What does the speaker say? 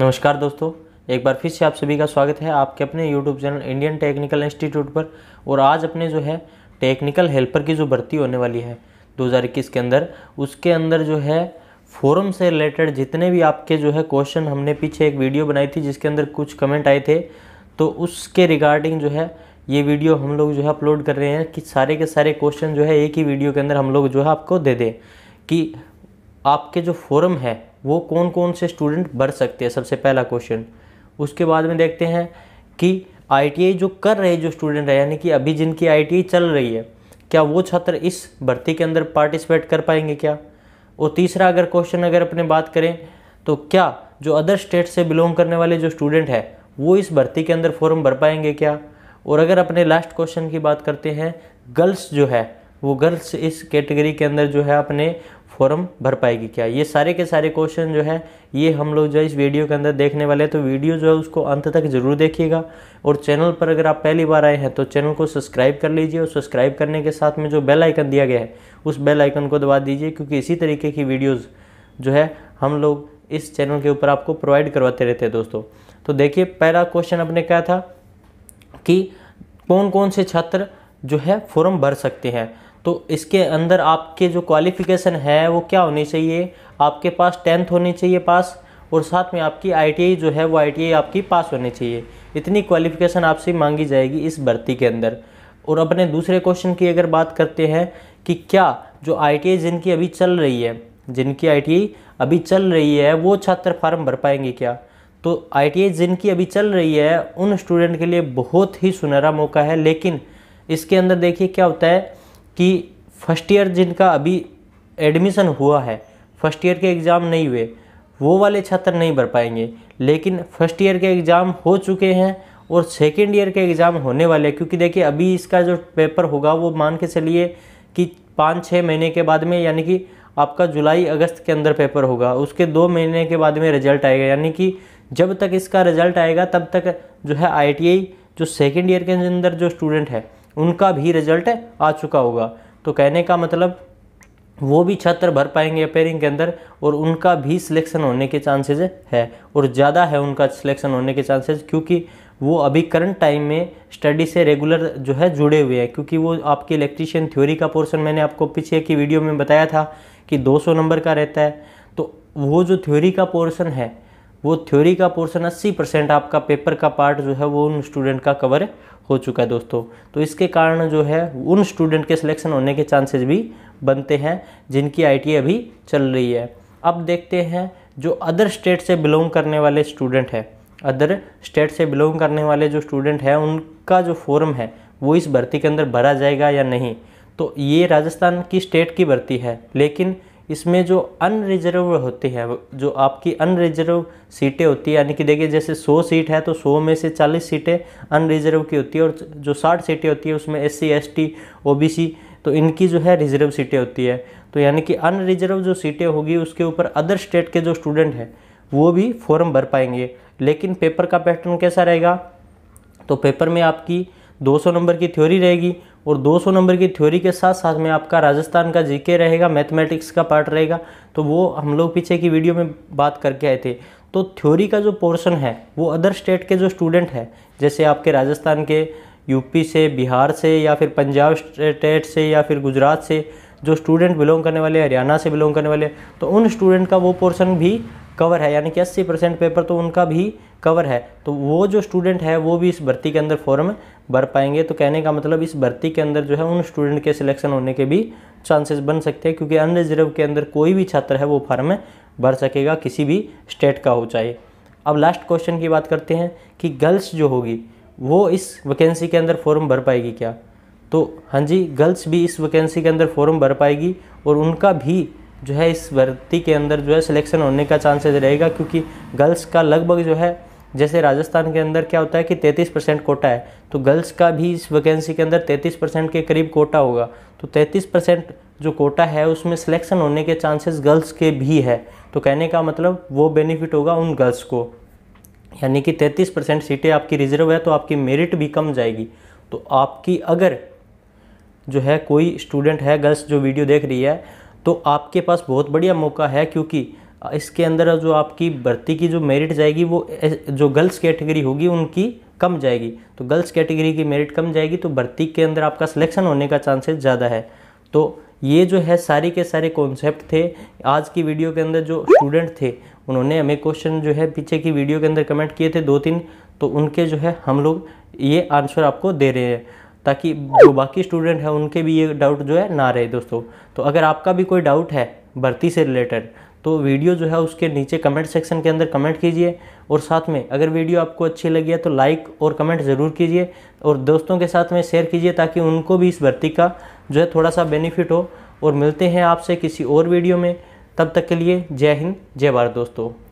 नमस्कार दोस्तों एक बार फिर से आप सभी का स्वागत है आपके अपने YouTube channel Indian Technical Institute पर और आज अपने जो है टेक्निकल हेल्पर की जो भर्ती होने वाली है 2021 के अंदर उसके अंदर जो है फोरम से रिलेटेड जितने भी आपके जो है क्वेश्चन हमने पीछे एक वीडियो बनाई थी जिसके अंदर कुछ कमेंट आए थे तो उसके रिगार्डिंग जो है ये वीडियो हम लोग जो है अपलोड कर रहे हैं कि सारे के सारे क्वेश्चन जो है एक ही वीडियो के अंदर हम लोग जो है आपको दे दें कि आपके जो फोरम है वो कौन कौन से स्टूडेंट बढ़ सकते हैं सबसे पहला क्वेश्चन उसके बाद में देखते हैं कि आई जो कर रहे जो स्टूडेंट है यानी कि अभी जिनकी आई चल रही है क्या वो छात्र इस भर्ती के अंदर पार्टिसिपेट कर पाएंगे क्या और तीसरा अगर क्वेश्चन अगर अपने बात करें तो क्या जो अदर स्टेट से बिलोंग करने वाले जो स्टूडेंट हैं वो इस भर्ती के अंदर फॉर्म भर पाएंगे क्या और अगर अपने लास्ट क्वेश्चन की बात करते हैं गर्ल्स जो है वो गर्ल्स इस कैटेगरी के अंदर जो है अपने फॉर्म भर पाएगी क्या ये सारे के सारे क्वेश्चन जो है ये हम लोग जो इस वीडियो के अंदर देखने वाले हैं तो वीडियो जो है उसको अंत तक जरूर देखिएगा और चैनल पर अगर आप पहली बार आए हैं तो चैनल को सब्सक्राइब कर लीजिए और सब्सक्राइब करने के साथ में जो बेल आइकन दिया गया है उस बेल आइकन को दबा दीजिए क्योंकि इसी तरीके की वीडियोज़ जो है हम लोग इस चैनल के ऊपर आपको प्रोवाइड करवाते रहते हैं दोस्तों तो देखिए पहला क्वेश्चन आपने क्या था कि कौन कौन से छात्र जो है फॉर्म भर सकते हैं तो इसके अंदर आपके जो क्वालिफ़िकेशन है वो क्या होनी चाहिए आपके पास टेंथ होनी चाहिए पास और साथ में आपकी आई जो है वो आई आपकी पास होनी चाहिए इतनी क्वालिफ़िकेशन आपसे मांगी जाएगी इस भर्ती के अंदर और अपने दूसरे क्वेश्चन की अगर बात करते हैं कि क्या जो आई जिनकी अभी चल रही है जिनकी आई अभी चल रही है वो छात्र फार्म भर पाएंगे क्या तो आई जिनकी अभी चल रही है उन स्टूडेंट के लिए बहुत ही सुनहरा मौका है लेकिन इसके अंदर देखिए क्या होता है कि फर्स्ट ईयर जिनका अभी एडमिशन हुआ है फर्स्ट ईयर के एग्ज़ाम नहीं हुए वो वाले छात्र नहीं भर पाएंगे लेकिन फर्स्ट ईयर के एग्ज़ाम हो चुके हैं और सेकेंड ईयर के एग्ज़ाम होने वाले हैं क्योंकि देखिए अभी इसका जो पेपर होगा वो मान के चलिए कि पाँच छः महीने के बाद में यानी कि आपका जुलाई अगस्त के अंदर पेपर होगा उसके दो महीने के बाद में रिजल्ट आएगा यानी कि जब तक इसका रिजल्ट आएगा तब तक जो है आई जो सेकेंड ईयर के अंदर जो स्टूडेंट है उनका भी रिजल्ट आ चुका होगा तो कहने का मतलब वो भी छात्र भर पाएंगे अपेयरिंग के अंदर और उनका भी सिलेक्शन होने के चांसेज है और ज़्यादा है उनका सिलेक्शन होने के चांसेज क्योंकि वो अभी करंट टाइम में स्टडी से रेगुलर जो है जुड़े हुए हैं क्योंकि वो आपकी इलेक्ट्रीशियन थ्योरी का पोर्शन मैंने आपको पीछे की वीडियो में बताया था कि 200 नंबर का रहता है तो वो जो थ्योरी का पोर्शन है वो थ्योरी का पोर्शन 80 परसेंट आपका पेपर का पार्ट जो है वो उन स्टूडेंट का कवर हो चुका है दोस्तों तो इसके कारण जो है उन स्टूडेंट के सिलेक्शन होने के चांसेस भी बनते हैं जिनकी आई अभी चल रही है अब देखते हैं जो अदर स्टेट से बिलोंग करने वाले स्टूडेंट हैं अदर स्टेट से बिलोंग करने वाले जो स्टूडेंट हैं उनका जो फॉर्म है वो इस भर्ती के अंदर भरा जाएगा या नहीं तो ये राजस्थान की स्टेट की भर्ती है लेकिन इसमें जो अनरिजर्व होती है जो आपकी अनरिजर्व सीटें होती है यानी कि देखिए जैसे 100 सीट है तो 100 में से 40 सीटें अनरिजर्व की होती है और जो 60 सीटें होती है उसमें S C S T O B C तो इनकी जो है रिजर्व सीटें होती है तो यानी कि अनरिजर्व जो सीटें होगी उसके ऊपर अदर स्टेट के जो स्टूडेंट हैं वो भी फॉर्म भर पाएंगे लेकिन पेपर का पैटर्न कैसा रहेगा तो पेपर में आपकी 200 नंबर की थ्योरी रहेगी और 200 नंबर की थ्योरी के साथ साथ में आपका राजस्थान का जीके रहेगा मैथमेटिक्स का पार्ट रहेगा तो वो हम लोग पीछे की वीडियो में बात करके आए थे तो थ्योरी का जो पोर्शन है वो अदर स्टेट के जो स्टूडेंट हैं जैसे आपके राजस्थान के यूपी से बिहार से या फिर पंजाब स्टेट से या फिर गुजरात से जो स्टूडेंट बिलोंग करने वाले हरियाणा से बिलोंग करने वाले तो उन स्टूडेंट का वो पोर्शन भी कवर है यानी कि 80 परसेंट पेपर तो उनका भी कवर है तो वो जो स्टूडेंट है वो भी इस भर्ती के अंदर फॉर्म भर पाएंगे तो कहने का मतलब इस भर्ती के अंदर जो है उन स्टूडेंट के सिलेक्शन होने के भी चांसेस बन सकते हैं क्योंकि अनरिजर्व के अंदर कोई भी छात्र है वो फॉर्म भर सकेगा किसी भी स्टेट का हो चाहे अब लास्ट क्वेश्चन की बात करते हैं कि गर्ल्स जो होगी वो इस वैकेंसी के अंदर फॉर्म भर पाएगी क्या तो हाँ जी गर्ल्स भी इस वैकेंसी के अंदर फॉर्म भर पाएगी और उनका भी जो है इस भर्ती के अंदर जो है सिलेक्शन होने का चांसेस रहेगा क्योंकि गर्ल्स का लगभग जो है जैसे राजस्थान के अंदर क्या होता है कि 33 परसेंट कोटा है तो गर्ल्स का भी इस वैकेंसी के अंदर 33 परसेंट के करीब कोटा होगा तो 33 परसेंट जो कोटा है उसमें सिलेक्शन होने के चांसेस गर्ल्स के भी है तो कहने का मतलब वो बेनिफिट होगा उन गर्ल्स को यानी कि 33 परसेंट सीटें आपकी रिजर्व है तो आपकी मेरिट भी कम जाएगी तो आपकी अगर जो है कोई स्टूडेंट है गर्ल्स जो वीडियो देख रही है तो आपके पास बहुत बढ़िया मौका है क्योंकि इसके अंदर जो आपकी भर्ती की जो मेरिट जाएगी वो जो गर्ल्स कैटेगरी होगी उनकी कम जाएगी तो गर्ल्स कैटेगरी की मेरिट कम जाएगी तो भर्ती के अंदर आपका सिलेक्शन होने का चांसेस ज़्यादा है तो ये जो है सारे के सारे कॉन्सेप्ट थे आज की वीडियो के अंदर जो स्टूडेंट थे उन्होंने हमें क्वेश्चन जो है पीछे की वीडियो के अंदर कमेंट किए थे दो तीन तो उनके जो है हम लोग ये आंसर आपको दे रहे हैं ताकि जो बाकी स्टूडेंट हैं उनके भी ये डाउट जो है ना रहे दोस्तों तो अगर आपका भी कोई डाउट है भर्ती से रिलेटेड तो वीडियो जो है उसके नीचे कमेंट सेक्शन के अंदर कमेंट कीजिए और साथ में अगर वीडियो आपको अच्छी लगी है तो लाइक और कमेंट ज़रूर कीजिए और दोस्तों के साथ में शेयर कीजिए ताकि उनको भी इस भर्ती का जो है थोड़ा सा बेनिफिट हो और मिलते हैं आपसे किसी और वीडियो में तब तक के लिए जय हिंद जय भारत दोस्तों